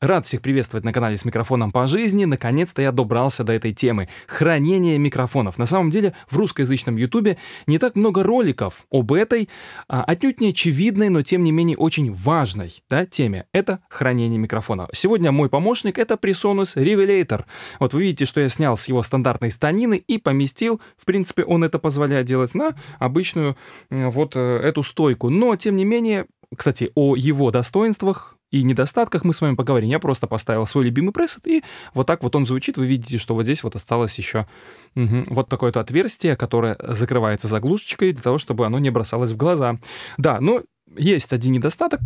Рад всех приветствовать на канале с микрофоном по жизни. Наконец-то я добрался до этой темы — хранение микрофонов. На самом деле в русскоязычном YouTube не так много роликов об этой, а, отнюдь не очевидной, но тем не менее очень важной да, теме. Это хранение микрофона. Сегодня мой помощник — это Presonus Revelator. Вот вы видите, что я снял с его стандартной станины и поместил, в принципе, он это позволяет делать на обычную э, вот э, эту стойку. Но, тем не менее, кстати, о его достоинствах и недостатках мы с вами поговорим. Я просто поставил свой любимый пресет, и вот так вот он звучит. Вы видите, что вот здесь вот осталось еще угу, вот такое-то отверстие, которое закрывается заглушечкой для того, чтобы оно не бросалось в глаза. Да, но ну, есть один недостаток,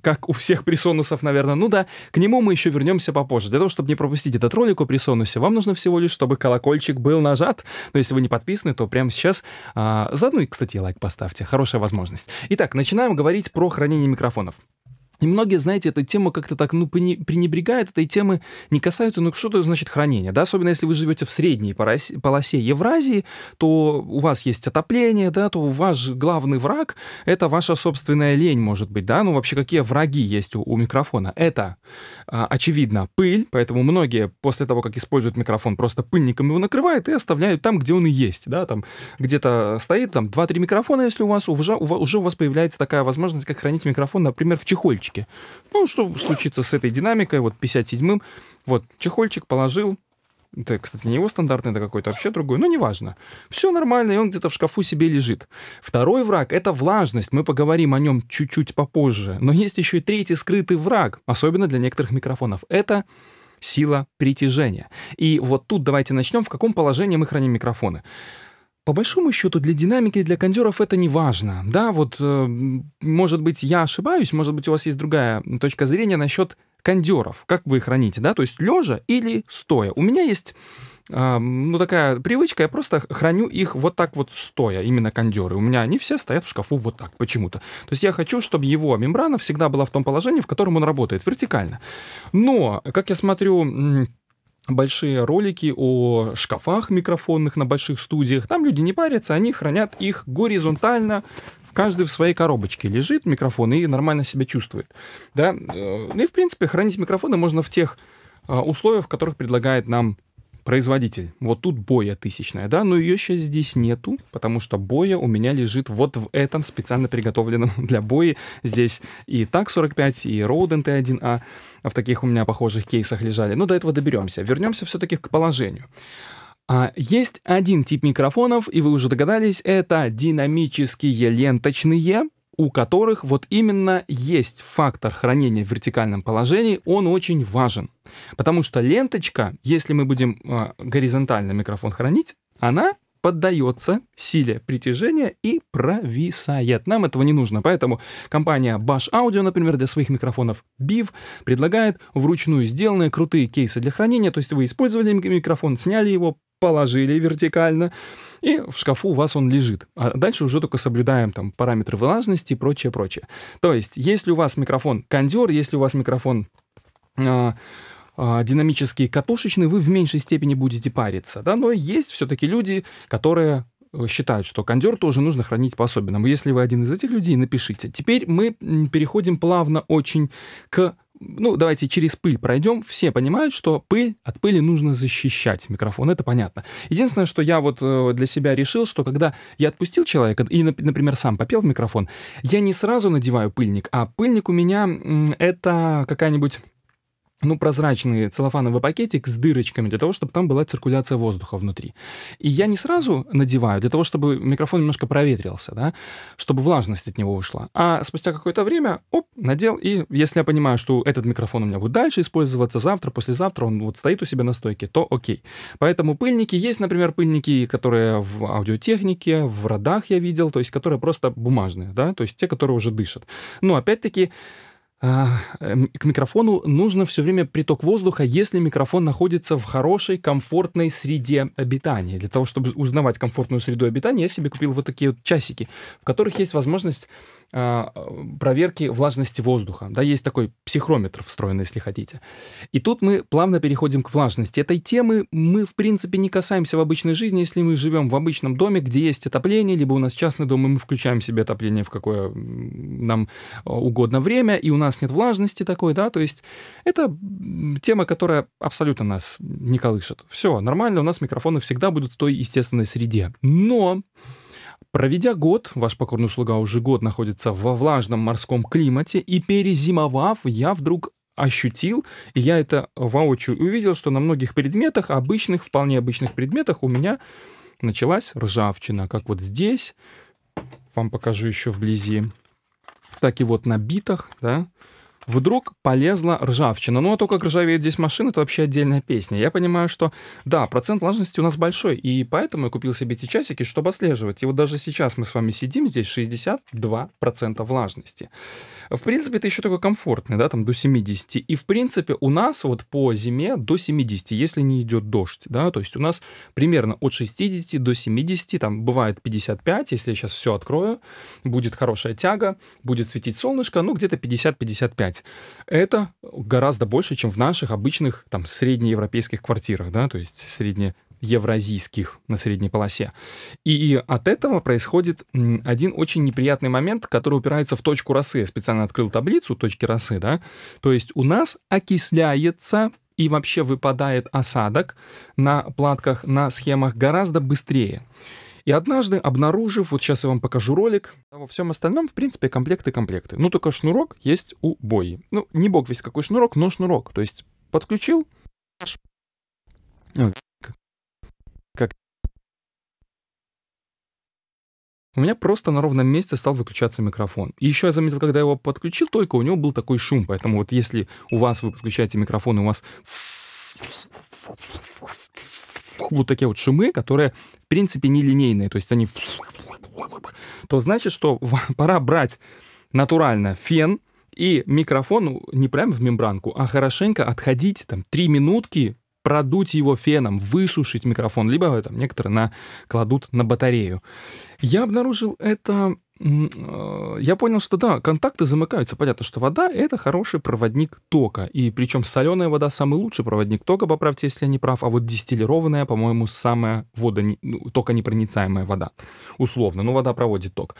как у всех присонусов, наверное. Ну да, к нему мы еще вернемся попозже. Для того, чтобы не пропустить этот ролик о присонусе, вам нужно всего лишь, чтобы колокольчик был нажат. Но если вы не подписаны, то прямо сейчас а, заодно и, кстати, лайк поставьте. Хорошая возможность. Итак, начинаем говорить про хранение микрофонов. И многие, знаете, эту тему как-то так, ну, пренебрегают этой темы, не касаются, ну, что это значит хранение, да, особенно если вы живете в средней полосе Евразии, то у вас есть отопление, да, то ваш главный враг — это ваша собственная лень, может быть, да, ну, вообще, какие враги есть у, у микрофона? Это, а, очевидно, пыль, поэтому многие после того, как используют микрофон, просто пыльником его накрывают и оставляют там, где он и есть, да, там где-то стоит, там, 2-3 микрофона, если у вас уже, уже у вас появляется такая возможность, как хранить микрофон, например, в чехольчике динамички. Ну, что случится с этой динамикой, вот 57-м. Вот, чехольчик положил, это, кстати, не его стандартный, это какой-то вообще другой, но неважно. Все нормально, и он где-то в шкафу себе лежит. Второй враг — это влажность, мы поговорим о нем чуть-чуть попозже. Но есть еще и третий скрытый враг, особенно для некоторых микрофонов. Это сила притяжения. И вот тут давайте начнем, в каком положении мы храним микрофоны по большому счету для динамики, и для кондеров это не важно. Да, вот, э, может быть, я ошибаюсь, может быть, у вас есть другая точка зрения насчет кондеров, как вы их храните, да, то есть лежа или стоя. У меня есть э, ну, такая привычка, я просто храню их вот так вот стоя, именно кондеры. У меня они все стоят в шкафу вот так почему-то. То есть я хочу, чтобы его мембрана всегда была в том положении, в котором он работает, вертикально. Но, как я смотрю большие ролики о шкафах микрофонных на больших студиях. Там люди не парятся, они хранят их горизонтально каждый в своей коробочке лежит микрофон и нормально себя чувствует. Да? Э, ну и, в принципе, хранить микрофоны можно в тех э, условиях, в которых предлагает нам производитель. Вот тут боя тысячная, да, но ее сейчас здесь нету, потому что боя у меня лежит вот в этом специально приготовленном для бои. Здесь и ТАК-45, и Роуден nt 1 a в таких у меня похожих кейсах лежали. Но ну, до этого доберемся. Вернемся все-таки к положению. А, есть один тип микрофонов, и вы уже догадались, это динамические ленточные у которых вот именно есть фактор хранения в вертикальном положении, он очень важен. Потому что ленточка, если мы будем а, горизонтально микрофон хранить, она поддается силе притяжения и провисает. Нам этого не нужно, поэтому компания Bash Audio, например, для своих микрофонов BIV предлагает вручную сделанные крутые кейсы для хранения, то есть вы использовали микрофон, сняли его, положили вертикально, и в шкафу у вас он лежит. А дальше уже только соблюдаем там параметры влажности и прочее, прочее. То есть, если у вас микрофон кондер, если у вас микрофон э, э, динамический катушечный, вы в меньшей степени будете париться, да, но есть все-таки люди, которые э, считают, что кондер тоже нужно хранить по-особенному. Если вы один из этих людей, напишите. Теперь мы переходим плавно очень к ну, давайте через пыль пройдем. Все понимают, что пыль, от пыли нужно защищать микрофон, это понятно. Единственное, что я вот э, для себя решил, что когда я отпустил человека и, например, сам попел в микрофон, я не сразу надеваю пыльник, а пыльник у меня — это какая-нибудь ну, прозрачный целлофановый пакетик с дырочками для того, чтобы там была циркуляция воздуха внутри. И я не сразу надеваю, для того, чтобы микрофон немножко проветрился, да, чтобы влажность от него ушла. А спустя какое-то время, оп, надел, и если я понимаю, что этот микрофон у меня будет дальше использоваться завтра, послезавтра, он вот стоит у себя на стойке, то окей. Поэтому пыльники есть, например, пыльники, которые в аудиотехнике, в родах я видел, то есть которые просто бумажные, да, то есть те, которые уже дышат. Но опять-таки а, эм, к микрофону нужно все время приток воздуха, если микрофон находится в хорошей, комфортной среде обитания. Для того, чтобы узнавать комфортную среду обитания, я себе купил вот такие вот часики, в которых есть возможность а, проверки влажности воздуха. Да, есть такой психрометр встроенный, если хотите. И тут мы плавно переходим к влажности. Этой темы мы, в принципе, не касаемся в обычной жизни, если мы живем в обычном доме, где есть отопление, либо у нас частный дом, и мы включаем себе отопление в какое нам а, угодно время, и у нас нет влажности такой, да, то есть это тема, которая абсолютно нас не колышет. Все, нормально, у нас микрофоны всегда будут в той естественной среде. Но Проведя год, ваш покорный слуга уже год находится во влажном морском климате, и перезимовав, я вдруг ощутил, и я это воочию увидел, что на многих предметах, обычных, вполне обычных предметах у меня началась ржавчина, как вот здесь, вам покажу еще вблизи, так и вот на битах, да, вдруг полезла ржавчина. Ну а то, как ржавеет здесь машина, это вообще отдельная песня. Я понимаю, что да, процент влажности у нас большой, и поэтому я купил себе эти часики, чтобы отслеживать. И вот даже сейчас мы с вами сидим, здесь 62% влажности. В принципе, это еще такой комфортный, да, там до 70. И в принципе у нас вот по зиме до 70, если не идет дождь, да, то есть у нас примерно от 60 до 70, там бывает 55, если я сейчас все открою, будет хорошая тяга, будет светить солнышко, ну где-то 50-55 снимать. Это гораздо больше, чем в наших обычных там среднеевропейских квартирах, да, то есть среднеевразийских на средней полосе. И от этого происходит один очень неприятный момент, который упирается в точку росы. Я специально открыл таблицу точки росы, да. То есть у нас окисляется и вообще выпадает осадок на платках, на схемах гораздо быстрее. И однажды, обнаружив, вот сейчас я вам покажу ролик, а во всем остальном, в принципе, комплекты-комплекты. Ну, только шнурок есть у бои. Ну, не бог весь какой шнурок, но шнурок. То есть подключил, как У меня просто на ровном месте стал выключаться микрофон. И еще я заметил, когда я его подключил, только у него был такой шум. Поэтому вот если у вас вы подключаете микрофон, и у вас вот такие вот шумы, которые, в принципе, нелинейные, то есть они... То значит, что пора брать натурально фен, и микрофон ну, не прямо в мембранку, а хорошенько отходить там 3 минутки, продуть его феном, высушить микрофон, либо там некоторые на, кладут на батарею. Я обнаружил это Э, я понял, что да, контакты замыкаются. Понятно, что вода — это хороший проводник тока. И причем соленая вода — самый лучший проводник тока, поправьте, если я не прав. А вот дистиллированная, по-моему, самая вода, ну, токонепроницаемая вода. Условно, но ну, вода проводит ток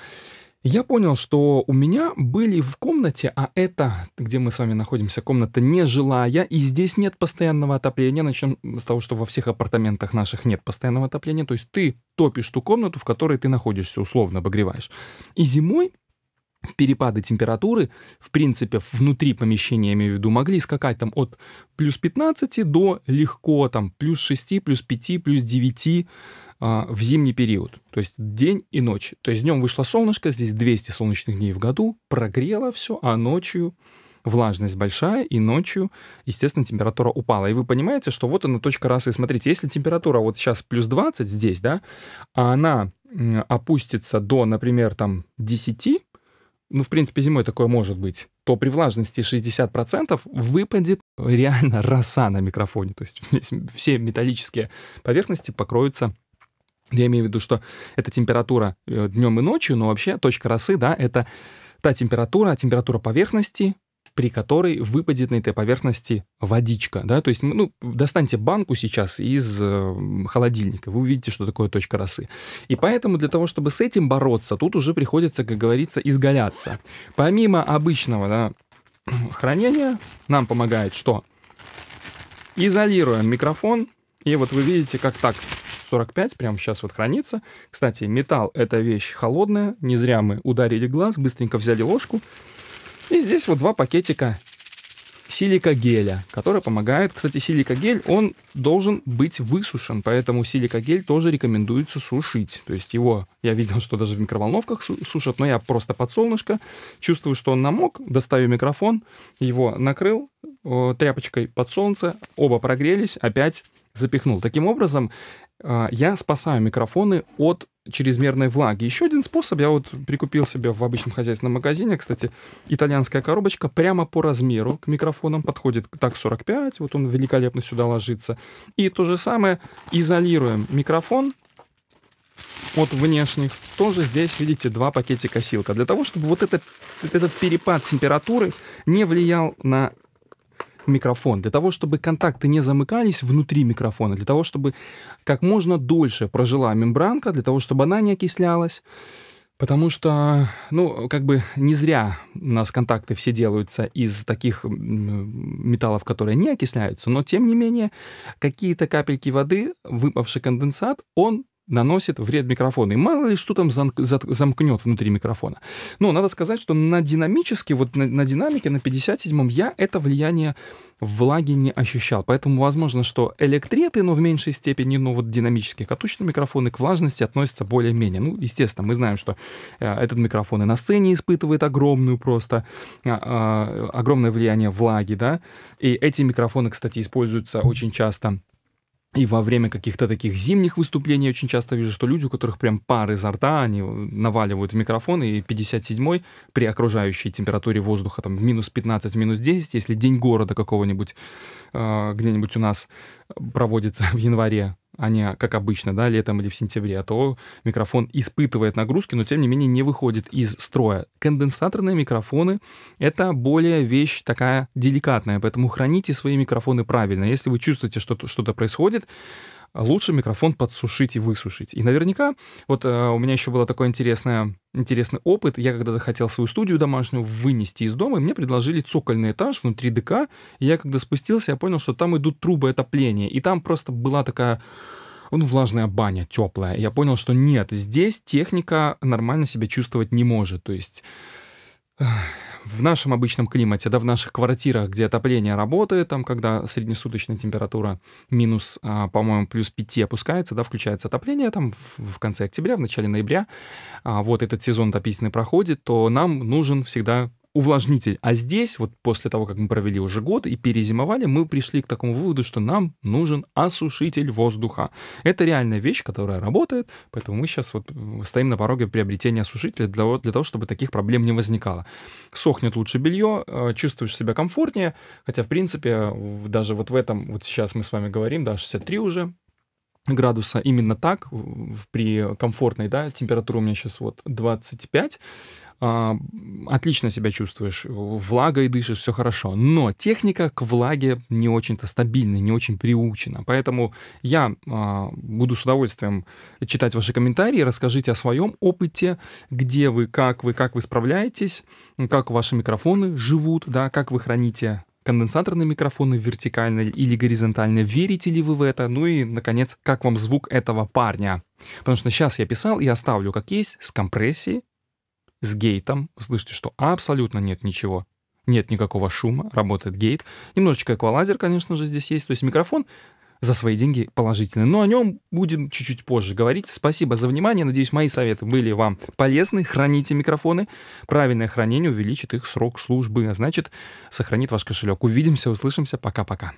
я понял, что у меня были в комнате, а это, где мы с вами находимся, комната нежилая, и здесь нет постоянного отопления. Начнем с того, что во всех апартаментах наших нет постоянного отопления. То есть ты топишь ту комнату, в которой ты находишься, условно обогреваешь. И зимой перепады температуры, в принципе, внутри помещения, я имею в виду, могли скакать там от плюс 15 до легко там плюс 6, плюс 5, плюс 9, а, в зимний период, то есть день и ночь. То есть днем вышло солнышко, здесь 200 солнечных дней в году, прогрело все, а ночью влажность большая, и ночью, естественно, температура упала. И вы понимаете, что вот она точка расы. Смотрите, если температура вот сейчас плюс 20 здесь, да, а она опустится до, например, там 10, ну, в принципе, зимой такое может быть, то при влажности 60% выпадет реально роса на микрофоне. То есть все металлические поверхности покроются я имею в виду, что это температура э, днем и ночью, но вообще точка росы, да, это та температура, температура поверхности, при которой выпадет на этой поверхности водичка, да, то есть, ну, достаньте банку сейчас из э, холодильника, вы увидите, что такое точка росы. И поэтому для того, чтобы с этим бороться, тут уже приходится, как говорится, изгаляться. Помимо обычного, да, хранения, нам помогает что? Изолируем микрофон, и вот вы видите, как так 45 прямо сейчас вот хранится. Кстати, металл — это вещь холодная, не зря мы ударили глаз, быстренько взяли ложку. И здесь вот два пакетика силикогеля, который помогает. Кстати, силикогель, он должен быть высушен, поэтому силикогель тоже рекомендуется сушить. То есть его, я видел, что даже в микроволновках сушат, но я просто под солнышко чувствую, что он намок, достаю микрофон, его накрыл э, тряпочкой под солнце, оба прогрелись, опять запихнул. Таким образом, а, я спасаю микрофоны от чрезмерной влаги. Еще один способ, я вот прикупил себе в обычном хозяйственном магазине, кстати, итальянская коробочка прямо по размеру к микрофонам подходит так 45, вот он великолепно сюда ложится. И то же самое, изолируем микрофон от внешних. Тоже здесь, видите, два пакетика силка. Для того, чтобы вот этот, этот перепад температуры не влиял на микрофон, для того, чтобы контакты не замыкались внутри микрофона, для того, чтобы как можно дольше прожила мембранка, для того, чтобы она не окислялась. Потому что, ну, как бы не зря у нас контакты все делаются из таких металлов, которые не окисляются, но тем не менее какие-то капельки воды, выпавший конденсат, он наносит вред микрофону. И мало ли что там замкнет внутри микрофона. Но надо сказать, что на динамически, вот на, на динамике, на 57-м я это влияние влаги не ощущал. Поэтому возможно, что электреты, но в меньшей степени, но вот динамические катушечные микрофоны к влажности относятся более-менее. Ну, естественно, мы знаем, что э, этот микрофон и на сцене испытывает огромную просто, э, э, огромное влияние влаги, да. И эти микрофоны, кстати, используются очень часто и во время каких-то таких зимних выступлений я очень часто вижу, что люди, у которых прям пар изо рта, они э, наваливают в микрофон, и 57-й при окружающей температуре воздуха там в минус 15, минус 10, если день города какого-нибудь э, где-нибудь у нас проводится в январе, а не, как обычно, да, летом или в сентябре, а то микрофон испытывает нагрузки, но, тем не менее, не выходит из строя. Конденсаторные микрофоны — это более вещь такая деликатная, поэтому храните свои микрофоны правильно. Если вы чувствуете, что что-то происходит, а лучше микрофон подсушить и высушить. И наверняка, вот э, у меня еще было такое интересное интересный опыт. Я когда-то хотел свою студию домашнюю вынести из дома, и мне предложили цокольный этаж внутри ДК. И я когда спустился, я понял, что там идут трубы отопления. И там просто была такая ну, влажная баня, теплая. Я понял, что нет, здесь техника нормально себя чувствовать не может. То есть в нашем обычном климате, да, в наших квартирах, где отопление работает, там, когда среднесуточная температура минус, а, по-моему, плюс 5 опускается, да, включается отопление там в конце октября, в начале ноября, а, вот этот сезон отопительный проходит, то нам нужен всегда увлажнитель. А здесь, вот после того, как мы провели уже год и перезимовали, мы пришли к такому выводу, что нам нужен осушитель воздуха. Это реальная вещь, которая работает, поэтому мы сейчас вот стоим на пороге приобретения осушителя для, для того, чтобы таких проблем не возникало. Сохнет лучше белье, э, чувствуешь себя комфортнее, хотя, в принципе, даже вот в этом, вот сейчас мы с вами говорим, да, 63 уже, градуса именно так, при комфортной, да, температура у меня сейчас вот 25, а, отлично себя чувствуешь, влагой дышишь, все хорошо. Но техника к влаге не очень-то стабильна, не очень приучена. Поэтому я а, буду с удовольствием читать ваши комментарии, расскажите о своем опыте, где вы, как вы, как вы справляетесь, как ваши микрофоны живут, да, как вы храните конденсаторные микрофоны вертикально или горизонтально, верите ли вы в это, ну и, наконец, как вам звук этого парня. Потому что сейчас я писал и оставлю как есть, с компрессией, с гейтом. Вы слышите, что абсолютно нет ничего. Нет никакого шума, работает гейт. Немножечко эквалайзер, конечно же, здесь есть. То есть микрофон за свои деньги положительный. Но о нем будем чуть-чуть позже говорить. Спасибо за внимание. Надеюсь, мои советы были вам полезны. Храните микрофоны. Правильное хранение увеличит их срок службы, а значит, сохранит ваш кошелек. Увидимся, услышимся. Пока-пока.